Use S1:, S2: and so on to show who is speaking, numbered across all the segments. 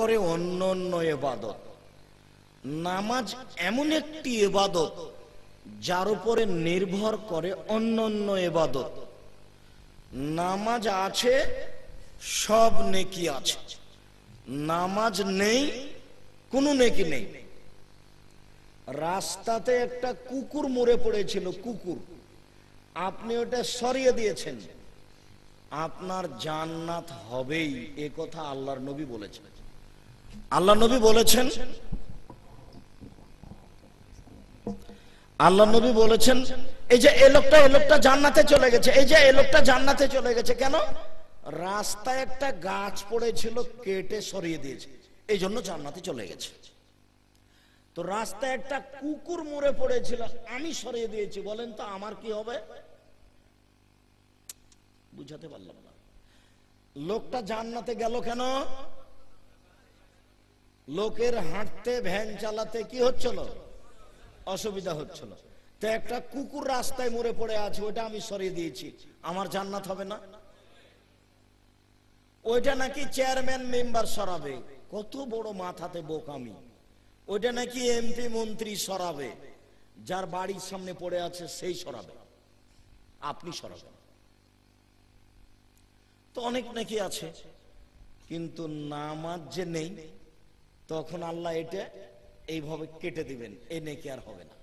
S1: করে অন্য অন্য এবাদত নামাজ এমন একটি এবাদত যার উপরে নির্ভর করে অন্য অন্য এবাদত নামাজ আছে সব নেকি আছে নামাজ নেই কোনো নেকি নেই রাস্তাতে একটা কুকুর মরে পড়েছিল কুকুর আপনি ওটা সরিয়ে দিয়েছেন আপনার জান্নাত হবেই এ কথা আল্লাহর নবী বলেছিলেন আল্লাহ নবী বলেছেন আল্লাহ নবী বলেছেন এই যে এলোকটা এলোকটা জান্নাতে চলে গেছে এই যে এলোকটা জান্নাতে চলে গেছে কেন রাস্তায় একটা গাছ পড়েছিল কেটে সরিয়ে দিয়েছে এই জন্য জান্নাতে চলে গেছে তো রাস্তায় একটা কুকুর মরে পড়েছিল আমি সরিয়ে দিয়েছি বলেন তো আমার কি হবে বুঝাতে পারলাম না লোকটা জান্নাতে গেল কেন লোকের হাঁটতে ভ্যান চালাতে কি হচ্ছিল অসুবিধা হচ্ছিল তো একটা কুকুর রাস্তায় মরে পড়ে আছে ওটা আমি সরিয়ে দিয়েছি আমার জান্নাত হবে না ওইটা নাকি চেয়ারম্যান মেম্বার সরাবে কত বড় মাথাতে বোকামি ওইটা নাকি এমপি মন্ত্রী সরাবে যার বাড়ির সামনে পড়ে আছে সেই সরাবে আপনি সরাবেন তো অনেক নাকি আছে কিন্তু নামাজ যে নেই তখন আল্লাহ এটা এইভাবে কেটে দিবেন এ নেকি আর হবে না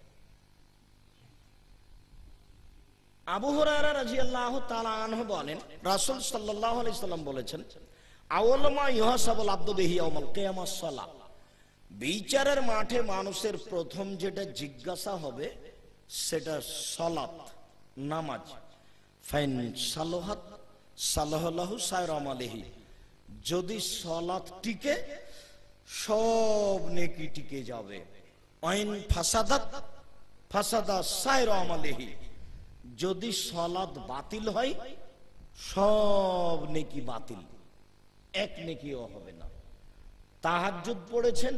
S1: আবু হরারা রাজি আল্লাহ তালাহ বলেন রাসুল সাল্লাহ আলাইসাল্লাম বলেছেন আওলমা ইহাসাবল আব্দবিহি অমল কেয়ামাসলা বিচারের মাঠে মানুষের প্রথম যেটা জিজ্ঞাসা হবে সেটা সলাত নামাজ ফাইন সালহাত সালাহু সায়রাম আলহি যদি সলাৎ টিকে সব নেকি টিকে যাবে আইন ফাসাদাত ফাসাদা সায়র আমালেহি যদি সলাদ বাতিল হয় সব নেকি বাতিল এক নেকিও হবে না তাহাজুদ পড়েছেন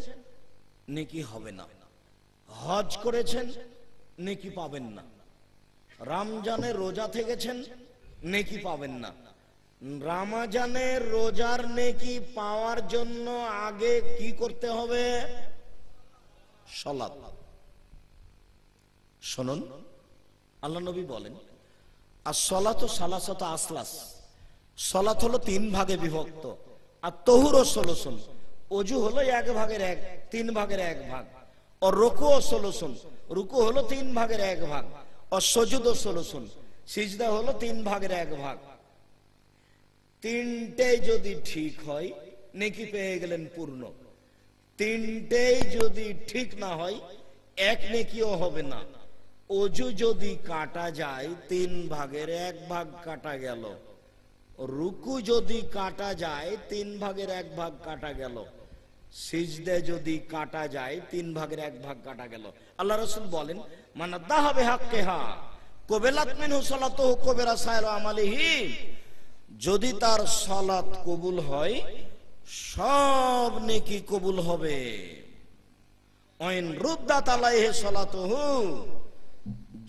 S1: নেকি হবে না হজ করেছেন নেকি পাবেন না রমজানে রোজা থেকেছেন নেকি পাবেন না রামাজানের রোজার নেকি পাওয়ার জন্য আগে কি করতে হবে সলাদ শুনুন আল্লাহ নবী বলেন আর সলাত সালাসত আসলাস সলাত হলো তিন ভাগে বিভক্ত আর তহুর ও সলোসন অজু হলো এক ভাগের এক তিন ভাগের এক ভাগ ও রুকু ও সলোসন রুকু হলো তিন ভাগের এক ভাগ ও সজুদ ও সলোসন সিজদা হলো তিন ভাগের এক ভাগ তিনটে যদি ঠিক হয় নেকি পেয়ে গেলেন পূর্ণ তিনটে যদি ঠিক না হয় এক নেকিও হবে না অজু যদি কাটা যায় তিন ভাগের এক ভাগ কাটা গেল রুকু যদি কাটা যায় তিন ভাগের এক ভাগ কাটা গেল সিজদে যদি কাটা যায় তিন ভাগের এক ভাগ কাটা গেল আল্লাহ রসুল বলেন মানে মানাদ্দা হবে হাক্কে হা কোবেলাত মিনহু সালাতহু কোবেরা সায়রা আমালিহি যদি তার সালাত কবুল হয় সব নেকি কবুল হবে অইন সলাত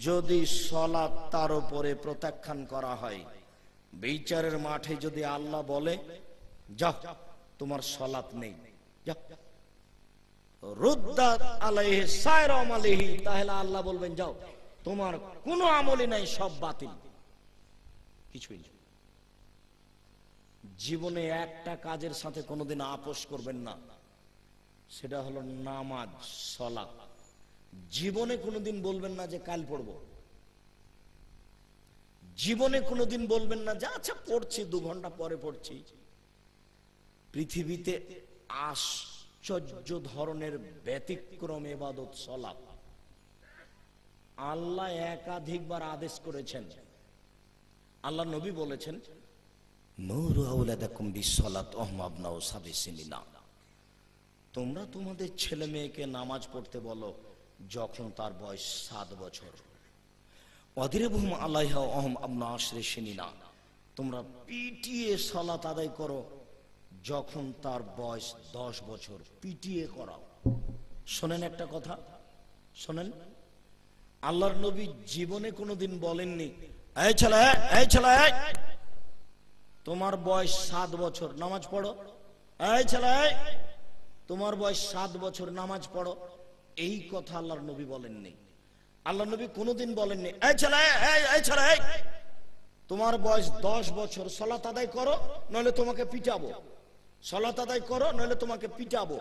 S1: যদি সলাৎ তার উপরে প্রত্যাখ্যান করা হয় বিচারের মাঠে যদি আল্লাহ বলে যা তোমার সলাৎ নেই তাহলে আল্লাহ বলবেন যাও তোমার কোনো আমলি নাই সব বাতিল কিছুই জীবনে একটা কাজের সাথে কোনোদিন আপোষ করবেন না সেটা হলো নামাজ সলা জীবনে কোনোদিন বলবেন না যে কাল পড়ব জীবনে কোনোদিন বলবেন না যে আচ্ছা পড়ছি দু ঘন্টা পরে পড়ছি পৃথিবীতে আশ্চর্য ধরনের ব্যতিক্রম এবাদত সলা আল্লাহ একাধিকবার আদেশ করেছেন আল্লাহ নবী বলেছেন তোমরা তোমাদের ছেলে মেয়েকে নামাজ পড়তে বলো যখন তার বয়স সাত বছর অদিরেবহম আল্লাহ অহম আবনা আশ্রে সিনিনা তোমরা পিটিয়ে সলাত আদায় করো যখন তার বয়স দশ বছর পিটিয়ে করাও শোনেন একটা কথা শোনেন আল্লাহর নবী জীবনে কোনোদিন বলেননি এই ছেলে এই ছেলে তোমার বয়স সাত বছর নামাজ পড়ো এই ছেলে তোমার বয়স সাত বছর নামাজ পড়ো এই কথা আল্লাহর নবী বলেননি আল্লাহ নবী কোনোদিন বলেননি এই ছেলে এই ছেলে তোমার বয়স দশ বছর সলাত আদায় করো নইলে তোমাকে পিটাবো সলাত আদায় করো নইলে তোমাকে পিটাবো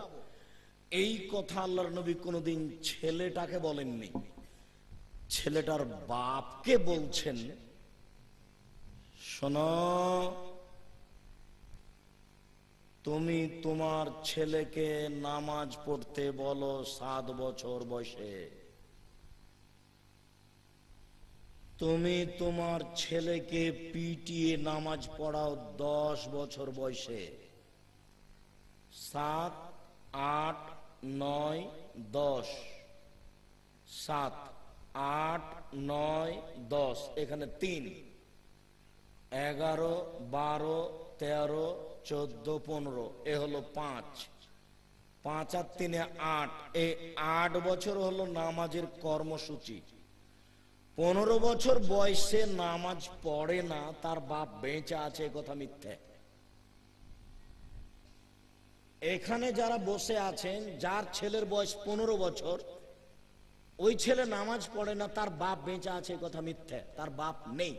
S1: এই কথা আল্লাহর নবী কোনোদিন ছেলেটাকে বলেননি ছেলেটার বাপকে বলছেন শোনো তুমি তোমার ছেলেকে নামাজ পড়তে বলো সাত বছর বয়সে তুমি তোমার ছেলেকে পিটিয়ে নামাজ পড়াও দশ বছর বয়সে সাত আট নয় দশ সাত আট নয় দশ এখানে তিন এগারো বারো তেরো চোদ্দ পনেরো এ হলো পাঁচ পাঁচ আর তিনে আট এ আট বছর হলো নামাজের কর্মসূচি পনেরো বছর বয়সে নামাজ পড়ে না তার বাপ বেঁচে আছে কথা মিথ্যে এখানে যারা বসে আছেন যার ছেলের বয়স পনেরো বছর ওই ছেলে নামাজ পড়ে না তার বাপ বেঁচে আছে কথা মিথ্যে তার বাপ নেই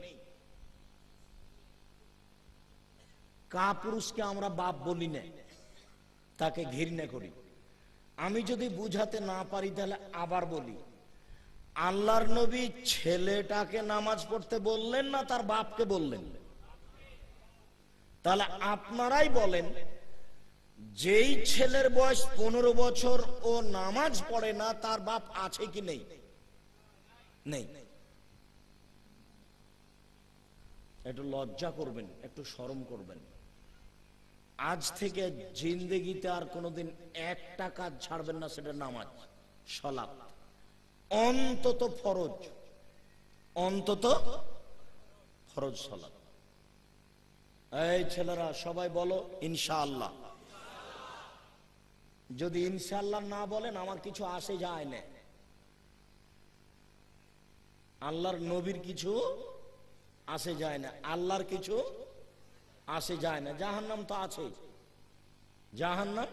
S1: কা পুরুষকে আমরা বাপ বলি না তাকে ঘৃণা করি আমি যদি বুঝাতে না পারি তাহলে আবার বলি আল্লাহর নবী ছেলেটাকে নামাজ পড়তে বললেন না তার বাপকে বললেন তাহলে আপনারাই বলেন যেই ছেলের বয়স পনেরো বছর ও নামাজ পড়ে না তার বাপ আছে কি নেই নেই একটু লজ্জা করবেন একটু সরম করবেন আজ থেকে জিন্দেগিতে আর কোনোদিন একটা কাজ ছাড়বেন না সেটা নামাজ সলাপ অন্তত ফরজ অন্তত ফরজ সলাপ এই ছেলেরা সবাই বলো ইনশাআল্লাহ যদি ইনশাআল্লাহ না বলেন আমার কিছু আসে যায় না আল্লাহর নবীর কিছু আসে যায় না আল্লাহর কিছু আসে যায় না জাহান্নাম তো আছে জাহান্নাম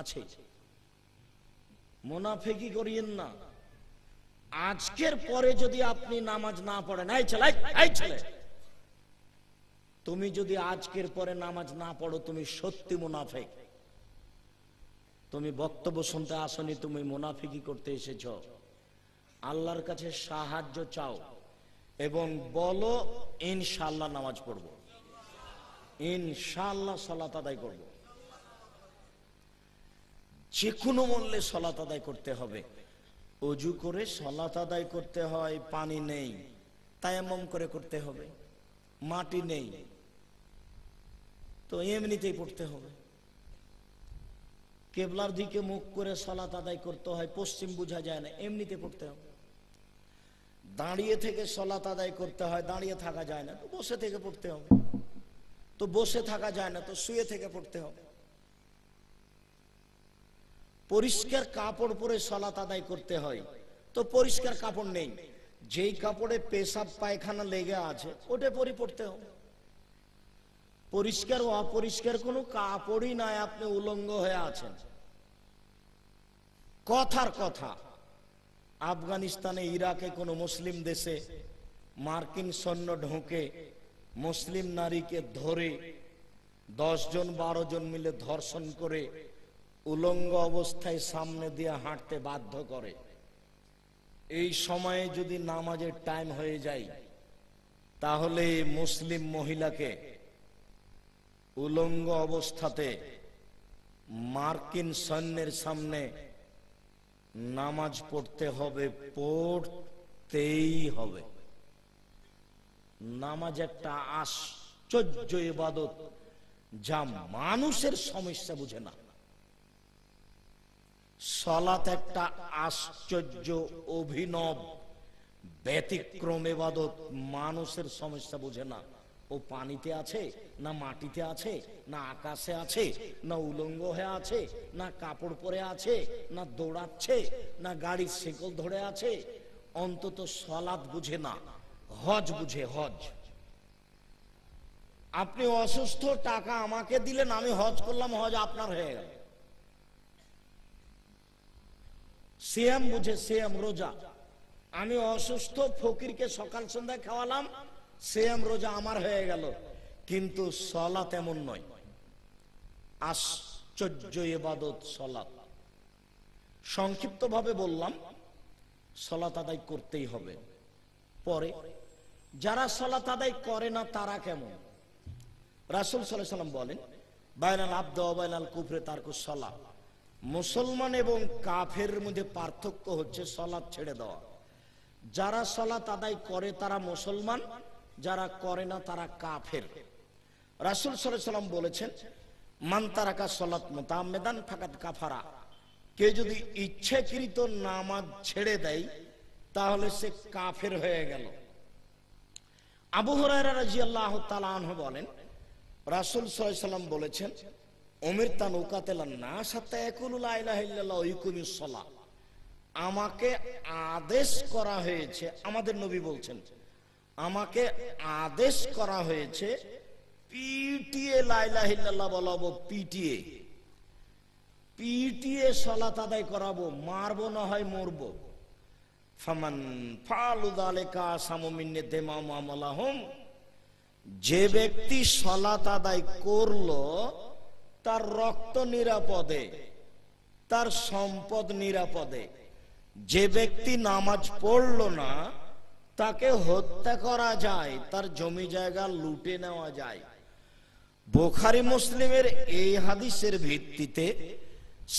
S1: আছে মোনাফেকি করিয়েন না আজকের পরে যদি আপনি নামাজ না পড়েন এই ছেলে এই ছেলে তুমি যদি আজকের পরে নামাজ না পড়ো তুমি সত্যি মুনাফেক তুমি বক্তব্য শুনতে আসনি তুমি মুনাফিকি করতে এসেছ আল্লাহর কাছে সাহায্য চাও এবং বলো ইনশাল্লাহ নামাজ পড়বো ইনশাল্লাহ সলাত আদায় করব যে কোনো মূল্যে সলাত আদায় করতে হবে অজু করে সলাত আদায় করতে হয় পানি নেই তায়ামম করে করতে হবে মাটি নেই তো এমনিতেই পড়তে হবে কেবলার দিকে মুখ করে সলাত আদায় করতে হয় পশ্চিম বোঝা যায় না এমনিতে পড়তে হবে দাঁড়িয়ে থেকে সলাত আদায় করতে হয় দাঁড়িয়ে থাকা যায় না তো বসে থেকে পড়তে হবে তো বসে থাকা যায় না তো শুয়ে থেকে পড়তে হবে পরিষ্কার কাপড় পরে সলাত আদায় করতে হয় তো পরিষ্কার কাপড় নেই যেই কাপড়ে পেশাব পায়খানা লেগে আছে ওটা পরি পড়তে হবে পরিষ্কার ও অপরিষ্কার কোনো কাপড়ই নাই আপনি উলঙ্গ হয়ে আছেন কথার কথা আফগানিস্তানে ইরাকে কোনো মুসলিম দেশে মার্কিন সৈন্য ঢোকে মুসলিম নারীকে ধরে জন বারো জন মিলে ধর্ষণ করে উলঙ্গ অবস্থায় সামনে দিয়ে হাঁটতে বাধ্য করে এই সময়ে যদি নামাজের টাইম হয়ে যায় তাহলে মুসলিম মহিলাকে উলঙ্গ অবস্থাতে মার্কিন সৈন্যের সামনে নামাজ পড়তে হবে পড়তেই হবে নামাজ একটা আশ্চর্য ইবাদত যা মানুষের সমস্যা বুঝে না সলাত একটা আশ্চর্য অভিনব ব্যতিক্রম এবাদত মানুষের সমস্যা বোঝে না ও পানিতে আছে না মাটিতে আছে না আকাশে আছে না উলঙ্গ হয়ে আছে না কাপড় পরে আছে না দৌড়াচ্ছে না গাড়ির শেকল ধরে আছে অন্তত সলাদ বুঝে না হজ বুঝে হজ আপনি অসুস্থ টাকা আমাকে দিলেন আমি হজ করলাম হজ আপনার হয়ে গেল সিএম বুঝে সিএম রোজা আমি অসুস্থ ফকিরকে সকাল সন্ধ্যায় খাওয়ালাম সিয়াম রোজা আমার হয়ে গেল কিন্তু সলা তেমন নয় আশ্চর্য এবাদত সলাত ভাবে বললাম সলাত আদায় করতেই হবে পরে যারা সলাত আদায় করে না তারা কেমন রাসুল সাল্লাম বলেন বায়নাল আব্দ বায়নাল কুফরে তার সলা মুসলমান এবং কাফের মধ্যে পার্থক্য হচ্ছে সলাৎ ছেড়ে দেওয়া যারা সলাত আদায় করে তারা মুসলমান যারা করে না তারা কাফের রাসুল সাল্লাম বলেছেন মান তারাকা সলাত মোতামেদান ফাকাত কাফারা কে যদি ইচ্ছাকৃত নামাজ ছেড়ে দেয় তাহলে সে কাফের হয়ে গেল আবু হরাইরা রাজি আল্লাহ বলেন রাসুল সাল্লাম বলেছেন অমির তান উকাতেলা না সাথে সলা আমাকে আদেশ করা হয়েছে আমাদের নবী বলছেন আমাকে আদেশ করা হয়েছে পিটিএ লাইলাহিল্লাহ বলাবো পিটিএ পিটিএ সলাত আদায় করাবো মারবো না হয় মরবো ফামান যে আচ্ছা। ব্যক্তি সলাত আদায় করল তার রক্ত নিরাপদে তার সম্পদ নিরাপদে যে ব্যক্তি নামাজ পড়ল না তাকে হত্যা করা যায় তার জমি জায়গা লুটে নেওয়া যায় বোখারি মুসলিমের এই হাদিসের ভিত্তিতে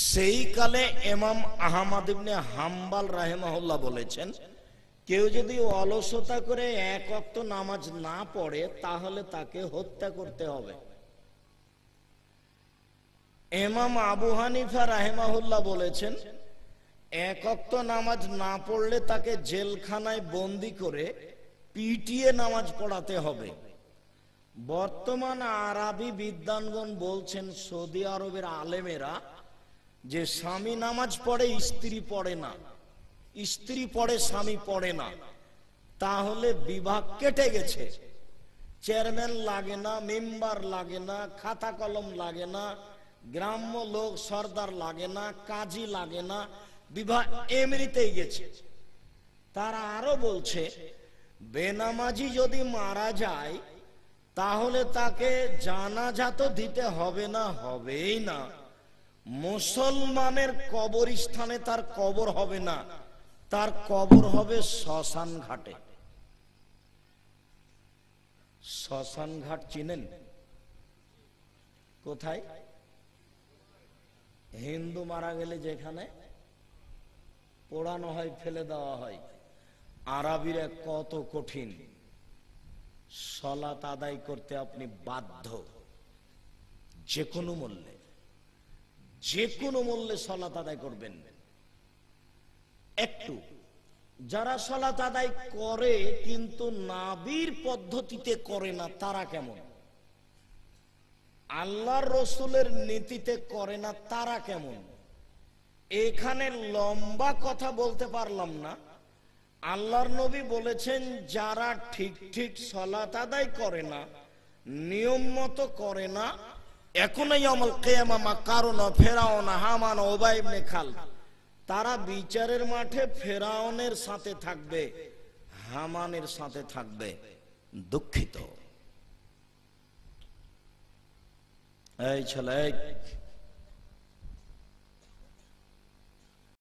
S1: সেই কালে এমাম আহমদ ইবনে হাম্বাল রাহেমাহুল্লাহ বলেছেন কেউ যদি অলসতা করে এক অক্ত নামাজ না পড়ে তাহলে তাকে হত্যা করতে হবে এমাম আবু হানিফা রাহেমাহুল্লাহ বলেছেন এক অক্ত নামাজ না পড়লে তাকে জেলখানায় বন্দি করে পিটিয়ে নামাজ পড়াতে হবে বর্তমান আরবি বিদ্বানগণ বলছেন সৌদি আরবের আলেমেরা যে স্বামী নামাজ পড়ে স্ত্রী পড়ে না স্ত্রী পড়ে স্বামী পড়ে না তাহলে বিভাগ কেটে গেছে চেয়ারম্যান লাগে না মেম্বার লাগে না খাতা কলম লাগে না গ্রাম্য লোক সর্দার লাগে না কাজী লাগে না বিভাগ এমনিতেই গেছে তারা আরো বলছে বেনামাজি যদি মারা যায় তাহলে তাকে জানাজা তো দিতে হবে না হবেই না মুসলমানের কবরস্থানে তার কবর হবে না তার কবর হবে শ্মশান ঘাটে শ্মশান ঘাট চিনেন কোথায় হিন্দু মারা গেলে যেখানে পোড়ানো হয় ফেলে দেওয়া হয় আরবিরা কত কঠিন সলাত আদায় করতে আপনি বাধ্য যে কোনো মূল্যে যে কোনো মূল্যে সলাত আদায় করবেন একটু যারা সলাত আদায় করে কিন্তু নাবির পদ্ধতিতে করে না তারা কেমন আল্লাহর রসুলের নীতিতে করে না তারা কেমন এখানে লম্বা কথা বলতে পারলাম না আল্লাহর নবী বলেছেন যারা ঠিক ঠিক সলাত আদায় করে না নিয়ম মতো করে না এখনই অমল কেয়ামা মা কারণ ফেরাউন হামান ওবাইবনে খাল তারা বিচারের মাঠে ফেরাওনের সাথে থাকবে হামানের সাথে থাকবে দুঃখিত এই ছেলে